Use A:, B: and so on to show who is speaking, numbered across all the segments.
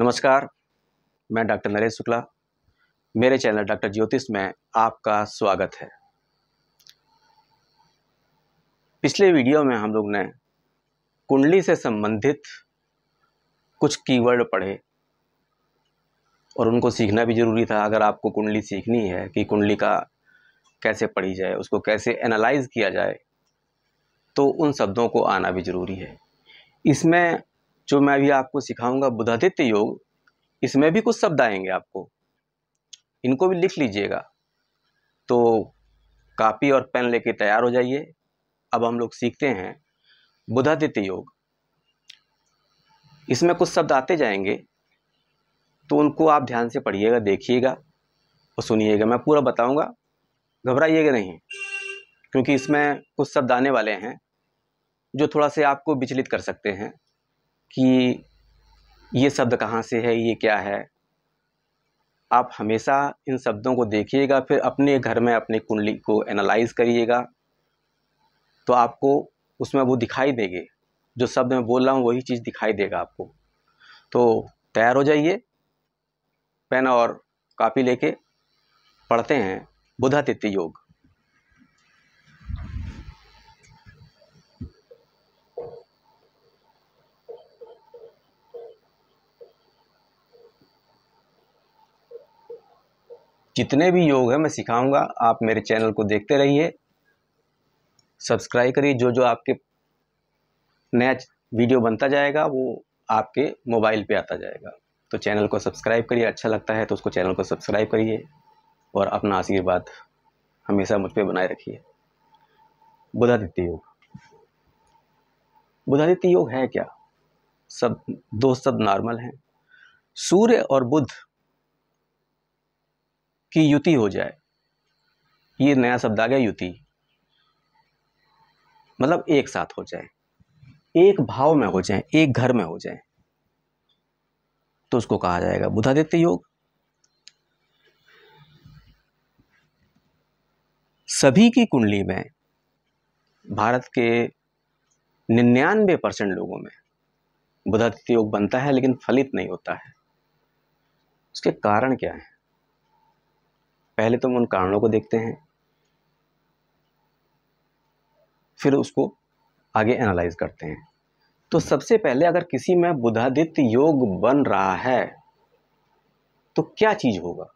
A: नमस्कार मैं डॉक्टर नरेश शुक्ला मेरे चैनल डॉक्टर ज्योतिष में आपका स्वागत है पिछले वीडियो में हम लोग ने कुंडली से संबंधित कुछ कीवर्ड पढ़े और उनको सीखना भी ज़रूरी था अगर आपको कुंडली सीखनी है कि कुंडली का कैसे पढ़ी जाए उसको कैसे एनालाइज किया जाए तो उन शब्दों को आना भी ज़रूरी है इसमें जो मैं अभी आपको सिखाऊंगा बुधादित्य योग इसमें भी कुछ शब्द आएंगे आपको इनको भी लिख लीजिएगा तो कापी और पेन लेके तैयार हो जाइए अब हम लोग सीखते हैं बुधादित्य योग इसमें कुछ शब्द आते जाएंगे तो उनको आप ध्यान से पढ़िएगा देखिएगा और सुनिएगा मैं पूरा बताऊंगा घबराइएगा नहीं क्योंकि इसमें कुछ शब्द आने वाले हैं जो थोड़ा से आपको विचलित कर सकते हैं कि ये शब्द कहाँ से है ये क्या है आप हमेशा इन शब्दों को देखिएगा फिर अपने घर में अपने कुंडली को एनालाइज करिएगा तो आपको उसमें वो दिखाई देंगे जो शब्द मैं बोल रहा हूँ वही चीज़ दिखाई देगा आपको तो तैयार हो जाइए पेन और कापी लेके पढ़ते हैं बुधातिथि योग जितने भी योग हैं मैं सिखाऊंगा आप मेरे चैनल को देखते रहिए सब्सक्राइब करिए जो जो आपके नया वीडियो बनता जाएगा वो आपके मोबाइल पे आता जाएगा तो चैनल को सब्सक्राइब करिए अच्छा लगता है तो उसको चैनल को सब्सक्राइब करिए और अपना आशीर्वाद हमेशा मुझ पर बनाए रखिए बुधादित्य योग बुधादित्य योग है क्या सब दो सब नॉर्मल हैं सूर्य और बुध की युति हो जाए ये नया शब्द आ गया युति मतलब एक साथ हो जाए एक भाव में हो जाए एक घर में हो जाए तो उसको कहा जाएगा बुधादित्य योग सभी की कुंडली में भारत के निन्यानवे परसेंट लोगों में बुधादित्य योग बनता है लेकिन फलित नहीं होता है उसके कारण क्या है पहले तो हम उन कारणों को देखते हैं फिर उसको आगे एनालाइज करते हैं तो सबसे पहले अगर किसी में बुधादित्य योग बन रहा है तो क्या चीज़ होगा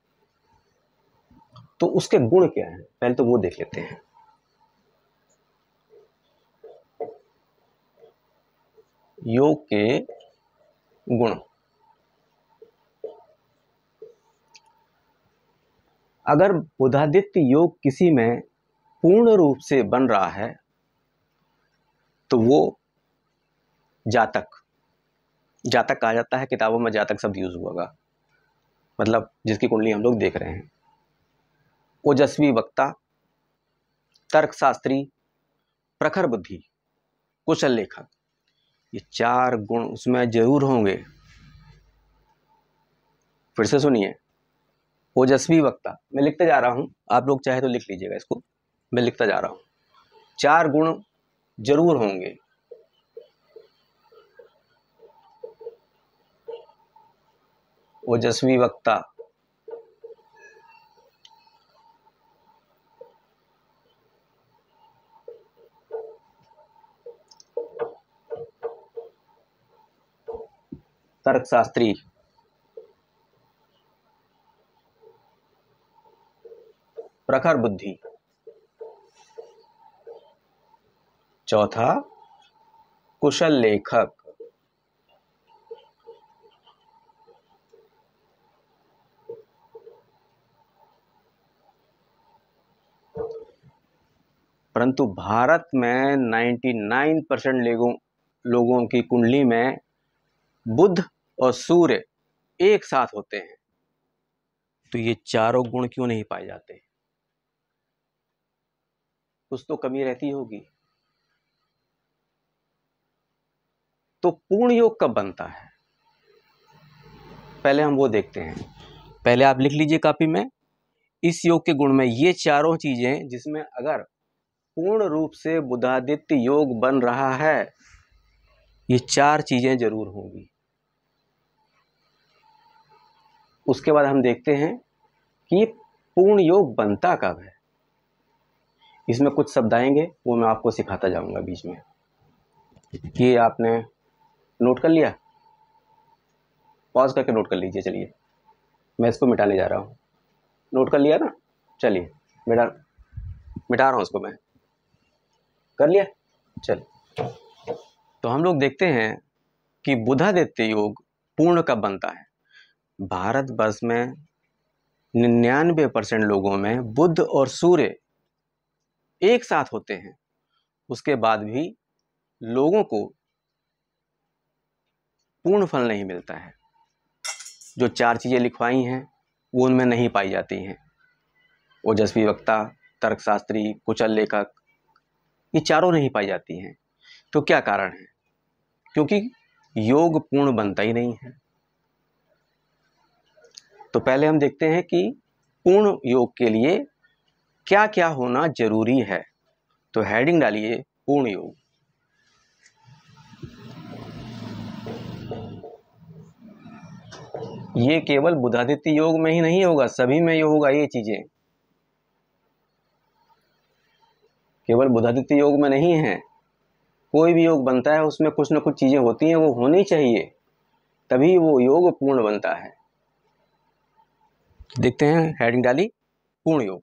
A: तो उसके गुण क्या है पहले तो वो देख लेते हैं योग के गुण अगर बुधादित्य योग किसी में पूर्ण रूप से बन रहा है तो वो जातक जातक कहा जाता है किताबों में जातक शब्द यूज़ हुआ मतलब जिसकी कुंडली हम लोग देख रहे हैं ओजस्वी वक्ता तर्कशास्त्री प्रखर बुद्धि कुशल लेखक ये चार गुण उसमें जरूर होंगे फिर से सुनिए ओजस्वी वक्ता मैं लिखते जा रहा हूँ आप लोग चाहे तो लिख लीजिएगा इसको मैं लिखता जा रहा हूँ चार गुण जरूर होंगे ओजस्वी वक्ता तर्कशास्त्री प्रखर बुद्धि चौथा कुशल लेखक परंतु भारत में 99 परसेंट लोगों लोगों की कुंडली में बुध और सूर्य एक साथ होते हैं तो ये चारों गुण क्यों नहीं पाए जाते कुछ तो कमी रहती होगी तो पूर्ण योग कब बनता है पहले हम वो देखते हैं पहले आप लिख लीजिए कापी में इस योग के गुण में ये चारों चीज़ें जिसमें अगर पूर्ण रूप से बुधादित्य योग बन रहा है ये चार चीज़ें जरूर होंगी उसके बाद हम देखते हैं कि पूर्ण योग बनता कब है इसमें कुछ शब्द आएंगे वो मैं आपको सिखाता जाऊंगा बीच में कि आपने नोट कर लिया पॉज करके नोट कर लीजिए चलिए मैं इसको मिटाने जा रहा हूँ नोट कर लिया ना चलिए मिटा मिटा रहा हूँ उसको मैं कर लिया चल तो हम लोग देखते हैं कि बुधा योग पूर्ण कब बनता है भारतवर्ष में निन्यानवे परसेंट लोगों में बुद्ध और सूर्य एक साथ होते हैं उसके बाद भी लोगों को पूर्ण फल नहीं मिलता है जो चार चीज़ें लिखवाई हैं वो उनमें नहीं पाई जाती हैं ओजस्वी वक्ता तर्कशास्त्री कुचल लेखक ये चारों नहीं पाई जाती हैं तो क्या कारण है क्योंकि योग पूर्ण बनता ही नहीं है तो पहले हम देखते हैं कि पूर्ण योग के लिए क्या क्या होना जरूरी है तो हेडिंग डालिए पूर्ण योग ये केवल बुधादित्य योग में ही नहीं होगा सभी में ये होगा ये चीज़ें केवल बुधादित्य योग में नहीं है कोई भी योग बनता है उसमें कुछ ना कुछ चीज़ें होती हैं वो होनी चाहिए तभी वो योग पूर्ण बनता है देखते हैं हेडिंग डाली पूर्ण योग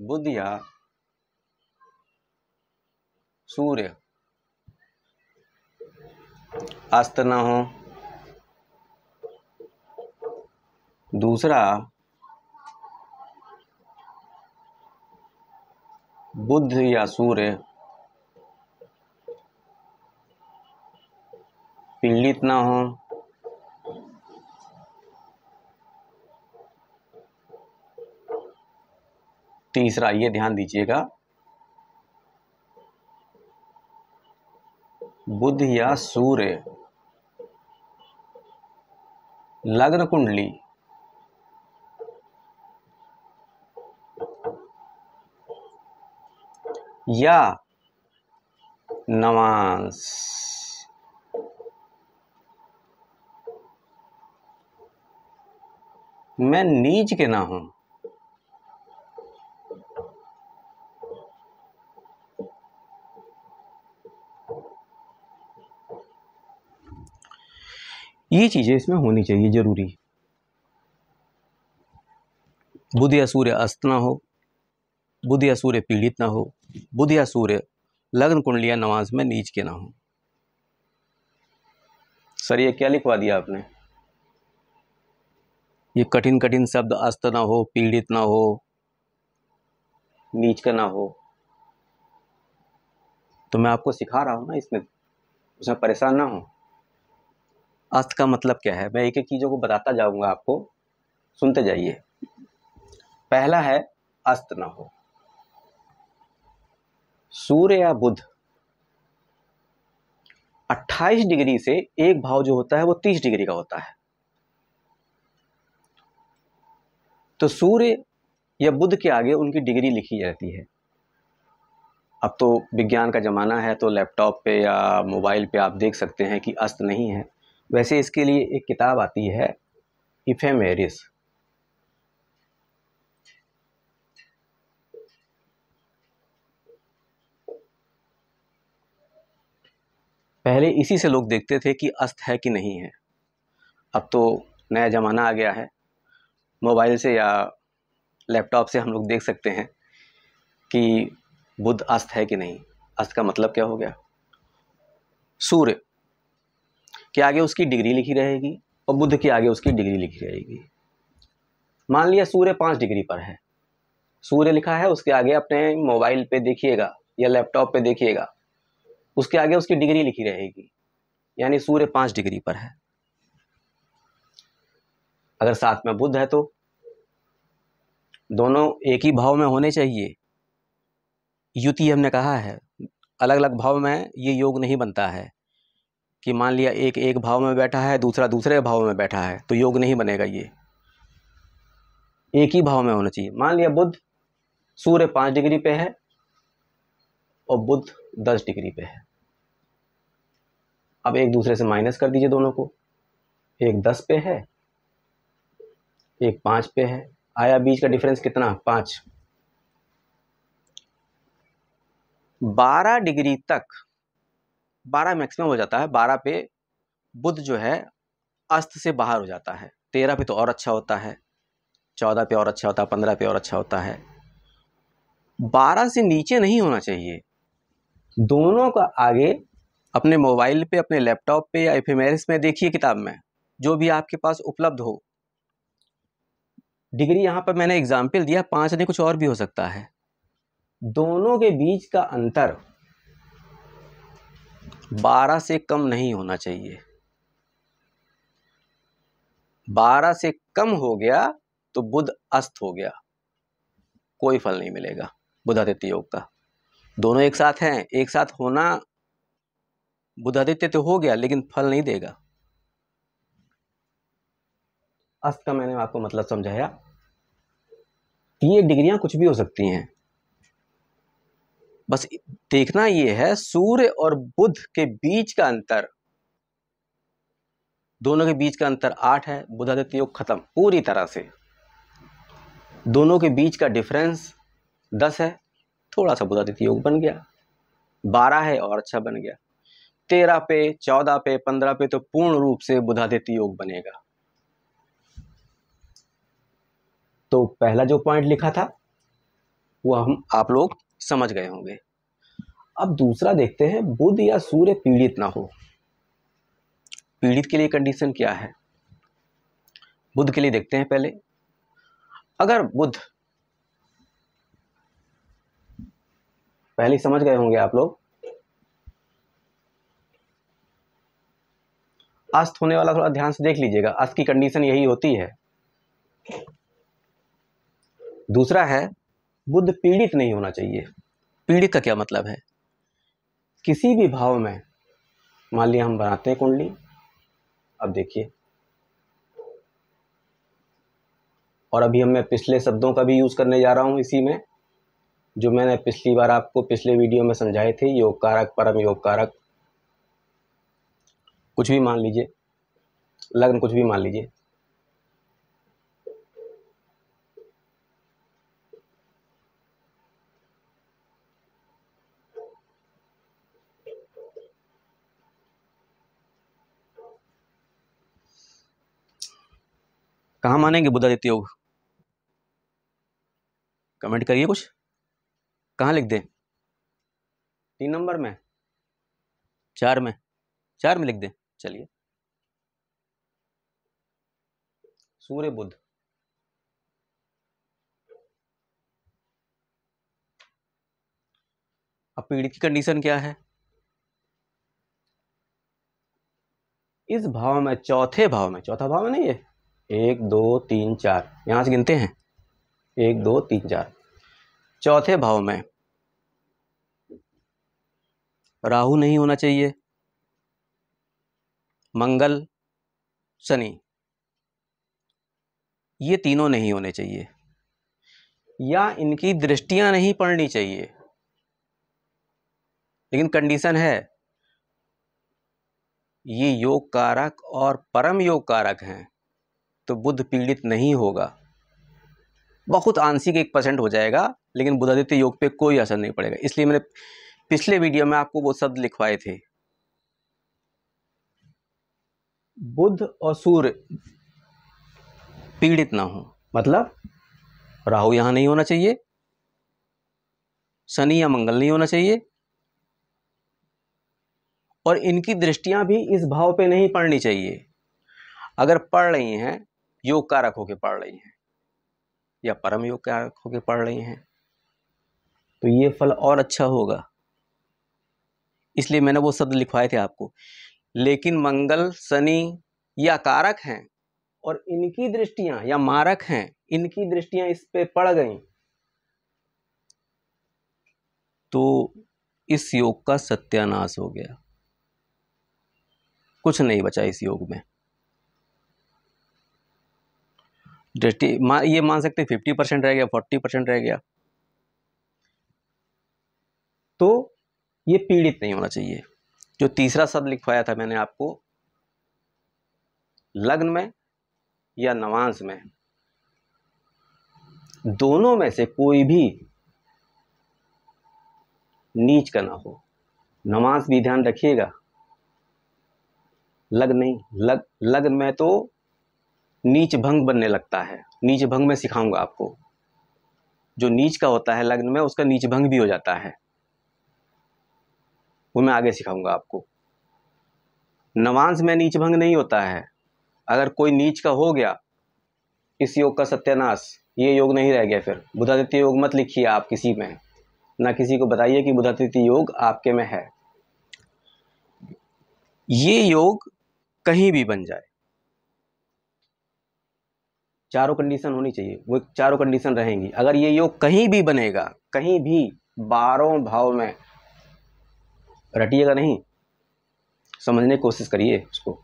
A: बुध या सूर्य अस्त ना हो दूसरा बुध या सूर्य पीड़ित ना हो तीसरा ये ध्यान दीजिएगा बुध या सूर्य लग्न कुंडली या नवांस मैं नीच के ना हूं ये चीज़ें इसमें होनी चाहिए ज़रूरी बुध या सूर्य अस्त ना हो बुध या सूर्य पीड़ित ना हो बुध या सूर्य लग्न कुंडलिया नमाज में नीच के ना हो सर ये क्या लिखवा दिया आपने ये कठिन कठिन शब्द अस्त ना हो पीड़ित ना हो नीच का ना हो तो मैं आपको सिखा रहा हूँ ना इसमें उसमें परेशान ना हो अर्थ का मतलब क्या है मैं एक एक चीज़ों को बताता जाऊंगा आपको सुनते जाइए पहला है अस्त ना हो सूर्य या बुध 28 डिग्री से एक भाव जो होता है वो 30 डिग्री का होता है तो सूर्य या बुध के आगे उनकी डिग्री लिखी जाती है अब तो विज्ञान का ज़माना है तो लैपटॉप पे या मोबाइल पे आप देख सकते हैं कि अस्त नहीं है वैसे इसके लिए एक किताब आती है इफेमेरिस पहले इसी से लोग देखते थे कि अस्त है कि नहीं है अब तो नया ज़माना आ गया है मोबाइल से या लैपटॉप से हम लोग देख सकते हैं कि बुद्ध अस्त है कि नहीं अस्त का मतलब क्या हो गया सूर्य के आगे उसकी डिग्री लिखी रहेगी और बुध के आगे उसकी डिग्री लिखी रहेगी मान लिया सूर्य पाँच डिग्री पर है सूर्य लिखा है उसके आगे अपने मोबाइल पे देखिएगा या लैपटॉप पे देखिएगा उसके आगे उसकी डिग्री लिखी रहेगी यानी सूर्य पाँच डिग्री पर है अगर साथ में बुध है तो दोनों एक ही भाव में होने चाहिए युति हमने कहा है अलग अलग भाव में ये योग नहीं बनता है कि मान लिया एक एक भाव में बैठा है दूसरा दूसरे भाव में बैठा है तो योग नहीं बनेगा ये एक ही भाव में होना चाहिए मान लिया बुद्ध सूर्य पाँच डिग्री पे है और बुद्ध दस डिग्री पे है अब एक दूसरे से माइनस कर दीजिए दोनों को एक दस पे है एक पाँच पे है आया बीच का डिफरेंस कितना पाँच बारह डिग्री तक बारह मैक्सिमम हो जाता है बारह पे बुध जो है अस्त से बाहर हो जाता है तेरह पे तो और अच्छा होता है चौदह पे और अच्छा होता है पंद्रह पे और अच्छा होता है बारह से नीचे नहीं होना चाहिए दोनों का आगे अपने मोबाइल पे अपने लैपटॉप पे या एफ में देखिए किताब में जो भी आपके पास उपलब्ध हो डिग्री यहाँ पर मैंने एग्जाम्पल दिया पाँच नहीं कुछ और भी हो सकता है दोनों के बीच का अंतर बारह से कम नहीं होना चाहिए बारह से कम हो गया तो बुध अस्त हो गया कोई फल नहीं मिलेगा बुधादित्य योग का दोनों एक साथ हैं एक साथ होना बुधादित्य तो हो गया लेकिन फल नहीं देगा अस्त का मैंने आपको मतलब समझाया ये डिग्रियां कुछ भी हो सकती हैं बस देखना यह है सूर्य और बुध के बीच का अंतर दोनों के बीच का अंतर आठ है बुधादित्य योग खत्म पूरी तरह से दोनों के बीच का डिफरेंस दस है थोड़ा सा बुधादित्य योग बन गया बारह है और अच्छा बन गया तेरह पे चौदह पे पंद्रह पे तो पूर्ण रूप से बुधादित्य योग बनेगा तो पहला जो पॉइंट लिखा था वो हम आप लोग समझ गए होंगे अब दूसरा देखते हैं बुध या सूर्य पीड़ित ना हो पीड़ित के लिए कंडीशन क्या है बुध के लिए देखते हैं पहले अगर बुध पहले समझ गए होंगे आप लोग अस्त होने वाला थोड़ा ध्यान से देख लीजिएगा अस्त की कंडीशन यही होती है दूसरा है बुद्ध पीड़ित नहीं होना चाहिए पीड़ित का क्या मतलब है किसी भी भाव में मान लिया हम बनाते हैं कुंडली अब देखिए और अभी हम मैं पिछले शब्दों का भी यूज़ करने जा रहा हूं इसी में जो मैंने पिछली बार आपको पिछले वीडियो में समझाए थे योग कारक परम योग कारक कुछ भी मान लीजिए लग्न कुछ भी मान लीजिए कहाँ मानेंगे बुद्धादित्य योग कमेंट करिए कुछ कहाँ लिख दें तीन नंबर में चार में चार में लिख दें चलिए सूर्य बुद्ध अब पीड़ित की कंडीशन क्या है इस भाव में चौथे भाव में चौथा भाव में नहीं है एक दो तीन चार यहाँ से गिनते हैं एक दो तीन चार चौथे भाव में राहु नहीं होना चाहिए मंगल शनि ये तीनों नहीं होने चाहिए या इनकी दृष्टियां नहीं पड़नी चाहिए लेकिन कंडीशन है ये योग कारक और परम योग कारक हैं तो बुद्ध पीड़ित नहीं होगा बहुत आंशिक एक परसेंट हो जाएगा लेकिन बुद्धादित्य योग पे कोई असर नहीं पड़ेगा इसलिए मैंने पिछले वीडियो में आपको वो शब्द लिखवाए थे बुद्ध और सूर्य पीड़ित ना हो मतलब राहु यहां नहीं होना चाहिए शनि या मंगल नहीं होना चाहिए और इनकी दृष्टियां भी इस भाव पे नहीं पड़नी चाहिए अगर पड़ रही हैं योग कारक होकर पढ़ रही हैं या परम योग कारक होकर पढ़ रही हैं तो ये फल और अच्छा होगा इसलिए मैंने वो शब्द लिखवाए थे आपको लेकिन मंगल शनि या कारक हैं और इनकी दृष्टियां या मारक हैं इनकी दृष्टियां इस पे पड़ गई तो इस योग का सत्यानाश हो गया कुछ नहीं बचा इस योग में डेटी ये मान सकते फिफ्टी परसेंट रह गया फोर्टी परसेंट रह गया तो ये पीड़ित नहीं होना चाहिए जो तीसरा शब्द लिखवाया था मैंने आपको लग्न में या नवांस में दोनों में से कोई भी नीच का ना हो नमाज भी ध्यान रखिएगा लग नहीं लग लग में तो नीच भंग बनने लगता है नीच भंग में सिखाऊंगा आपको जो नीच का होता है लग्न में उसका नीच भंग भी हो जाता है वो मैं आगे सिखाऊंगा आपको नवांश में नीच भंग नहीं होता है अगर कोई नीच का हो गया इस योग का सत्यानाश ये योग नहीं रह गया फिर बुधादित्य योग मत लिखिए आप किसी में ना किसी को बताइए कि बुधादित्य योग आपके में है ये योग कहीं भी बन जाए चारों कंडीशन होनी चाहिए वो चारों कंडीशन रहेंगी अगर ये योग कहीं भी बनेगा कहीं भी बारों भाव में रटिएगा नहीं समझने की कोशिश करिए उसको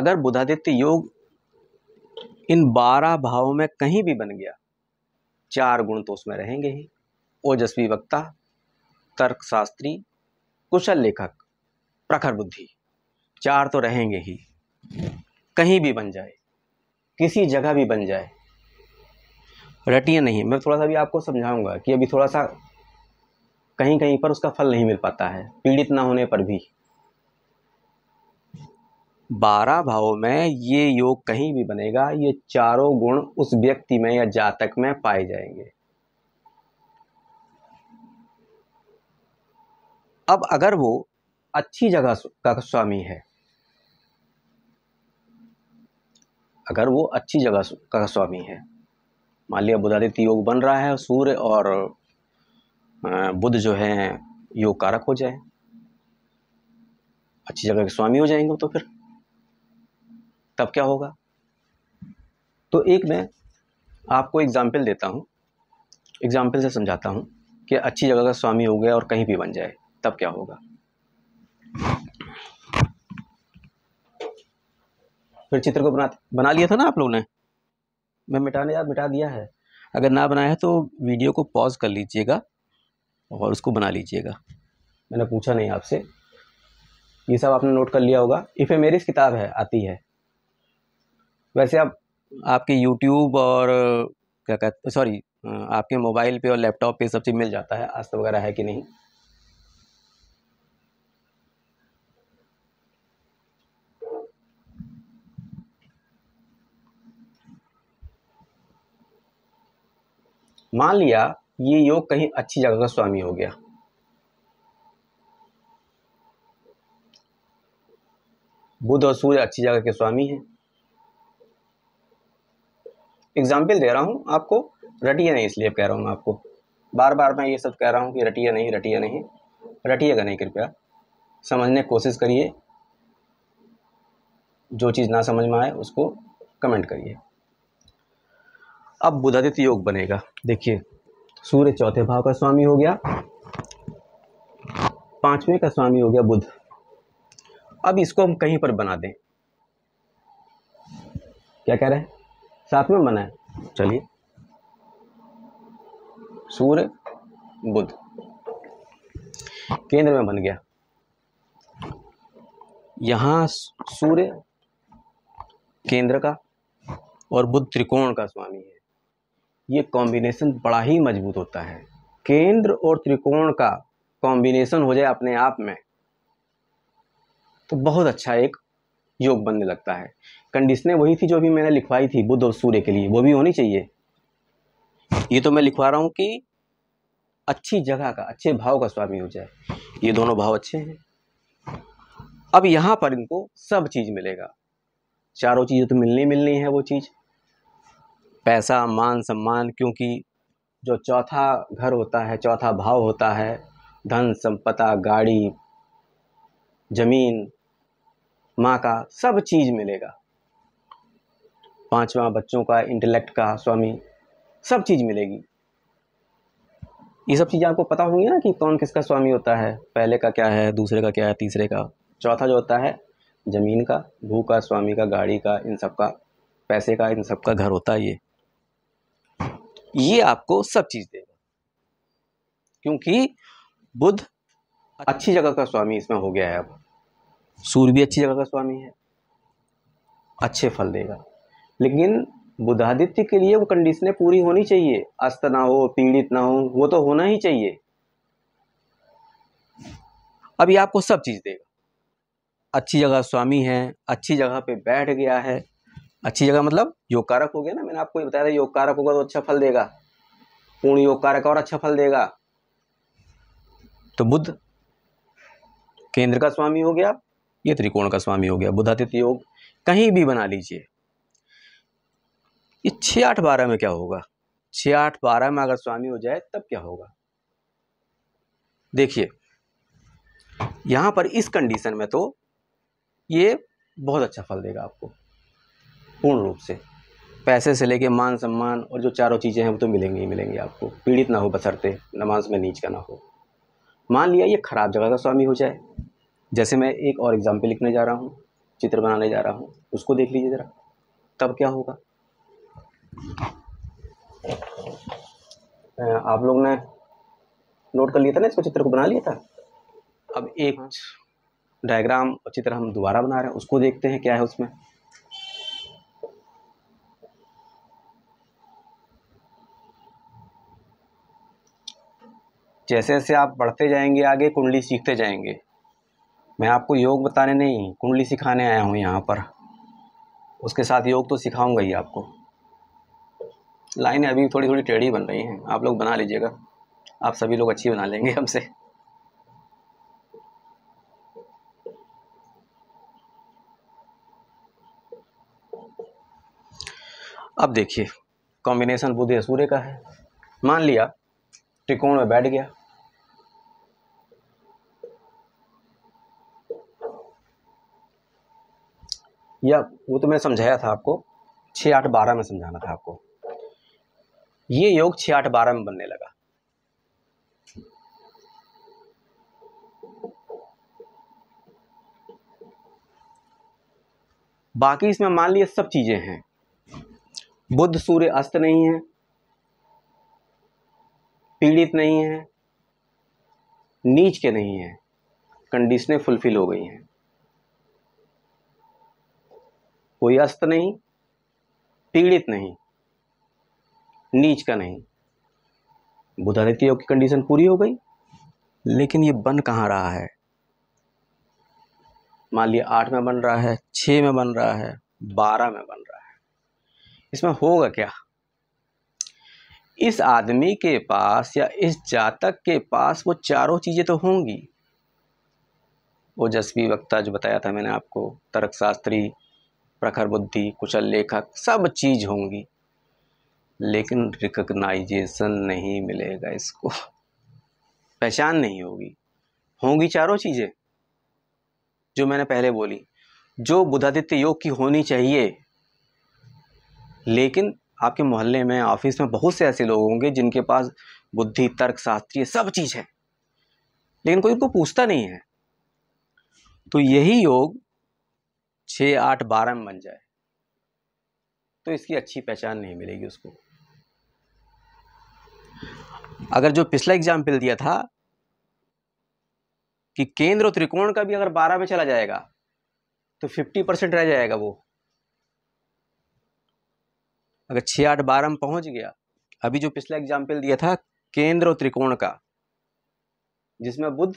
A: अगर बुधादित्य योग इन बारह भावों में कहीं भी बन गया चार गुण तो उसमें रहेंगे ही ओजस्वी वक्ता तर्कशास्त्री कुशल लेखक प्रखर बुद्धि चार तो रहेंगे ही कहीं भी बन जाए किसी जगह भी बन जाए रटिए नहीं मैं थोड़ा सा भी आपको समझाऊंगा कि अभी थोड़ा सा कहीं कहीं पर उसका फल नहीं मिल पाता है पीड़ित ना होने पर भी बारह भावों में ये योग कहीं भी बनेगा ये चारों गुण उस व्यक्ति में या जातक में पाए जाएंगे अब अगर वो अच्छी जगह का स्वामी है अगर वो अच्छी जगह का स्वामी है मान लिया बुधादित्य योग बन रहा है सूर्य और बुध जो है योग कारक हो जाए अच्छी जगह के स्वामी हो जाएंगे तो फिर तब क्या होगा तो एक मैं आपको एग्ज़ाम्पल देता हूँ एग्ज़ाम्पल से समझाता हूँ कि अच्छी जगह का स्वामी हो गया और कहीं भी बन जाए तब क्या होगा फिर चित्र को बना बना लिया था ना आप लोगों ने मैं मिटाने यार मिटा दिया है अगर ना बनाया है तो वीडियो को पॉज कर लीजिएगा और उसको बना लीजिएगा मैंने पूछा नहीं आपसे ये सब आपने नोट कर लिया होगा इफ़ मेरी किताब है आती है वैसे आप आपके यूट्यूब और क्या कहते सॉरी आपके मोबाइल पे और लैपटॉप पे सब चीज़ मिल जाता है आज तो वगैरह है कि नहीं मान लिया ये योग कहीं अच्छी जगह का स्वामी हो गया बुध और सूर्य अच्छी जगह के स्वामी हैं एग्जाम्पल दे रहा हूँ आपको रटिए नहीं इसलिए कह रहा हूँ आपको बार बार मैं ये सब कह रहा हूँ कि रटिए नहीं रटिए नहीं रटिएगा नहीं कृपया समझने की कोशिश करिए जो चीज़ ना समझ में आए उसको कमेंट करिए अब बुधादित्य योग बनेगा देखिए सूर्य चौथे भाव का स्वामी हो गया पांचवें का स्वामी हो गया बुध अब इसको हम कहीं पर बना दें क्या कह रहे हैं साथ में बनाए चलिए सूर्य बुध केंद्र में बन गया यहां सूर्य केंद्र का और बुध त्रिकोण का स्वामी है ये कॉम्बिनेशन बड़ा ही मजबूत होता है केंद्र और त्रिकोण का कॉम्बिनेशन हो जाए अपने आप में तो बहुत अच्छा एक योग बनने लगता है कंडीशनें वही थी जो भी मैंने लिखवाई थी बुध और सूर्य के लिए वो भी होनी चाहिए ये तो मैं लिखवा रहा हूँ कि अच्छी जगह का अच्छे भाव का स्वामी हो जाए ये दोनों भाव अच्छे हैं अब यहाँ पर इनको सब चीज़ मिलेगा चारों चीज़ें तो मिलनी मिलनी है वो चीज़ पैसा मान सम्मान क्योंकि जो चौथा घर होता है चौथा भाव होता है धन संपदा गाड़ी जमीन माँ का सब चीज़ मिलेगा पांचवा बच्चों का इंटेलेक्ट का स्वामी सब चीज़ मिलेगी ये सब चीज़ें आपको पता होंगी ना कि कौन किसका स्वामी होता है पहले का क्या है दूसरे का क्या है तीसरे का चौथा जो होता है ज़मीन का भू का स्वामी का गाड़ी का इन सब का पैसे का इन सब का घर होता है ये ये आपको सब चीज़ देगा क्योंकि बुध अच्छी जगह का स्वामी इसमें हो गया है अब सूर्य भी अच्छी जगह का स्वामी है अच्छे फल देगा लेकिन बुधादित्य के लिए वो कंडीशनें पूरी होनी चाहिए अस्त ना हो पीड़ित ना हो वो तो होना ही चाहिए अब आपको सब चीज़ देगा अच्छी जगह स्वामी है अच्छी जगह पे बैठ गया है अच्छी जगह मतलब योग कारक हो गया ना मैंने आपको बताया था योग कारक होगा तो अच्छा फल देगा पूर्ण योग कारक और अच्छा फल देगा तो बुद्ध केंद्र का स्वामी हो गया ये त्रिकोण का स्वामी हो गया बुद्धातिथ योग कहीं भी बना लीजिए ये छः आठ बारह में क्या होगा छ आठ बारह में अगर स्वामी हो जाए तब क्या होगा देखिए यहां पर इस कंडीशन में तो ये बहुत अच्छा फल देगा आपको पूर्ण रूप से पैसे से लेके मान सम्मान और जो चारों चीज़ें हैं वो तो मिलेंगी ही मिलेंगी आपको पीड़ित ना हो बसरते नमाज में नीच का ना हो मान लिया ये ख़राब जगह का स्वामी हो जाए जैसे मैं एक और एग्ज़ाम्पल लिखने जा रहा हूँ चित्र बनाने जा रहा हूँ उसको देख लीजिए ज़रा तब क्या होगा आप लोग ने नोट कर लिया था ना इसको चित्र को बना लिया था अब एक डायग्राम हाँ। और चित्र हम दोबारा बना रहे हैं उसको देखते हैं क्या है उसमें जैसे जैसे आप बढ़ते जाएंगे आगे कुंडली सीखते जाएंगे मैं आपको योग बताने नहीं कुंडली सिखाने आया हूँ यहाँ पर उसके साथ योग तो सिखाऊंगा ही आपको लाइनें अभी थोड़ी थोड़ी टेढ़ी बन रही हैं आप लोग बना लीजिएगा आप सभी लोग अच्छी बना लेंगे हमसे अब देखिए कॉम्बिनेशन बुध या सूर्य का है मान लिया त्रिकोण में बैठ गया या वो तो मैं समझाया था आपको छ आठ बारह में समझाना था आपको ये योग छ आठ बारह में बनने लगा बाकी इसमें मान लिए सब चीज़ें हैं बुद्ध सूर्य अस्त नहीं है पीड़ित नहीं है नीच के नहीं है कंडीशनें फुलफिल हो गई हैं कोई अस्त नहीं पीड़ित नहीं नीच का नहीं बुधादित्य तो योग की कंडीशन पूरी हो गई लेकिन ये बन कहाँ रहा है मान लिया आठ में बन रहा है छः में बन रहा है बारह में बन रहा है इसमें होगा क्या इस आदमी के पास या इस जातक के पास वो चारों चीज़ें तो होंगी वो जस्वी वक्ता जो बताया था मैंने आपको तर्कशास्त्री प्रखर बुद्धि कुशल लेखक सब चीज़ होंगी लेकिन रिकग्नाइजेशन नहीं मिलेगा इसको पहचान नहीं होगी होंगी चारों चीज़ें जो मैंने पहले बोली जो बुधादित्य योग की होनी चाहिए लेकिन आपके मोहल्ले में ऑफिस में बहुत से ऐसे लोग होंगे जिनके पास बुद्धि तर्क शास्त्रीय सब चीज़ है लेकिन कोई उनको पूछता नहीं है तो यही योग छः आठ बारह में बन जाए तो इसकी अच्छी पहचान नहीं मिलेगी उसको अगर जो पिछला एग्जाम्पल दिया था कि केंद्र और त्रिकोण का भी अगर बारह में चला जाएगा तो फिफ्टी परसेंट रह जाएगा वो अगर छः आठ बारह में पहुँच गया अभी जो पिछला एग्जाम्पल दिया था केंद्र और त्रिकोण का जिसमें बुद्ध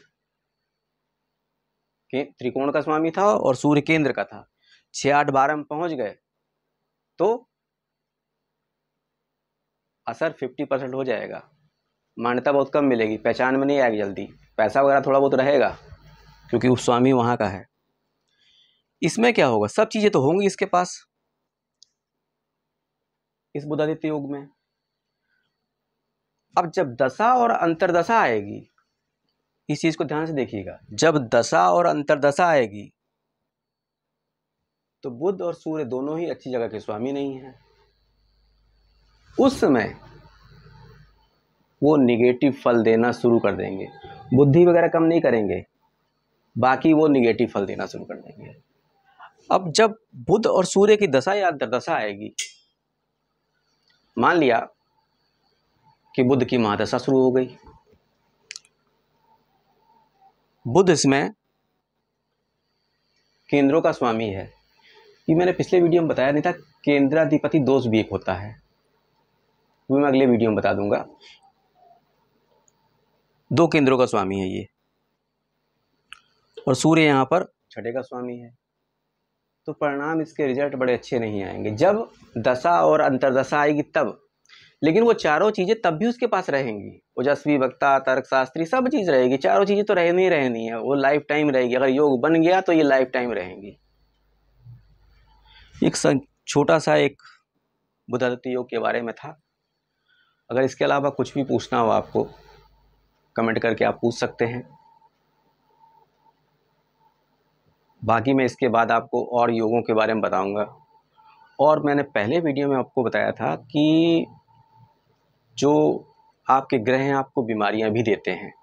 A: त्रिकोण का स्वामी था और सूर्य केंद्र का था छः आठ बारह में पहुँच गए तो असर फिफ्टी परसेंट हो जाएगा मान्यता बहुत कम मिलेगी पहचान में नहीं आएगी जल्दी पैसा वगैरह थोड़ा बहुत रहेगा क्योंकि उस स्वामी वहाँ का है इसमें क्या होगा सब चीज़ें तो होंगी इसके पास इस बुधादित्य योग में अब जब दशा और अंतरदशा आएगी इस चीज को ध्यान से देखिएगा जब दशा और अंतरदशा आएगी तो बुद्ध और सूर्य दोनों ही अच्छी जगह के स्वामी नहीं है उस समय वो निगेटिव फल देना शुरू कर देंगे बुद्धि वगैरह कम नहीं करेंगे बाकी वो निगेटिव फल देना शुरू कर देंगे अब जब बुद्ध और सूर्य की दशा या अंतरदशा आएगी मान लिया कि बुद्ध की महादशा शुरू हो गई बुद्ध इसमें केंद्रों का स्वामी है ये मैंने पिछले वीडियो में बताया नहीं था केंद्राधिपति दोष भी एक होता है वो मैं अगले वीडियो में बता दूंगा दो केंद्रों का स्वामी है ये और सूर्य यहां पर छठे का स्वामी है तो परिणाम इसके रिजल्ट बड़े अच्छे नहीं आएंगे जब दशा और अंतरदशा आएगी तब लेकिन वो चारों चीज़ें तब भी उसके पास रहेंगी ओजस्वी वक्ता तर्कशास्त्री सब चीज़ रहेगी चारों चीज़ें तो रहनी ही रहनी है वो लाइफ टाइम रहेगी अगर योग बन गया तो ये लाइफ टाइम रहेंगी एक छोटा सा एक बुधादित्य योग के बारे में था अगर इसके अलावा कुछ भी पूछना हो आपको कमेंट करके आप पूछ सकते हैं बाकी मैं इसके बाद आपको और योगों के बारे में बताऊंगा और मैंने पहले वीडियो में आपको बताया था कि जो आपके ग्रह हैं आपको बीमारियां भी देते हैं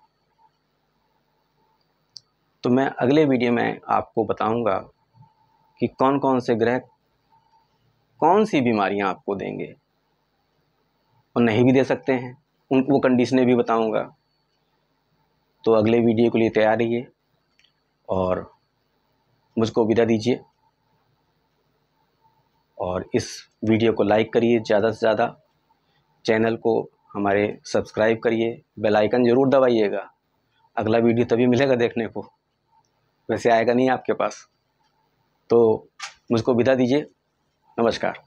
A: तो मैं अगले वीडियो में आपको बताऊंगा कि कौन कौन से ग्रह कौन सी बीमारियां आपको देंगे और नहीं भी दे सकते हैं उन वो कंडीशनें भी बताऊंगा तो अगले वीडियो के लिए तैयार रहिए और मुझको विदा दीजिए और इस वीडियो को लाइक करिए ज़्यादा से ज़्यादा चैनल को हमारे सब्सक्राइब करिए बेल आइकन ज़रूर दबाइएगा अगला वीडियो तभी मिलेगा देखने को वैसे आएगा नहीं आपके पास तो मुझको विदा दीजिए नमस्कार